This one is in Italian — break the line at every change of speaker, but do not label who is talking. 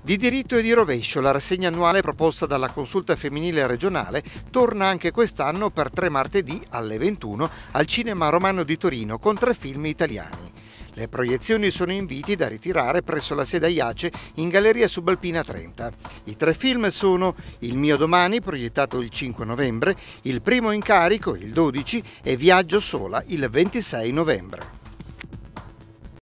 Di diritto e di rovescio, la rassegna annuale proposta dalla consulta femminile regionale torna anche quest'anno per tre martedì alle 21 al Cinema Romano di Torino con tre film italiani. Le proiezioni sono inviti da ritirare presso la sede IACE in Galleria Subalpina 30. I tre film sono Il mio domani, proiettato il 5 novembre, Il primo incarico, il 12 e Viaggio sola, il 26 novembre.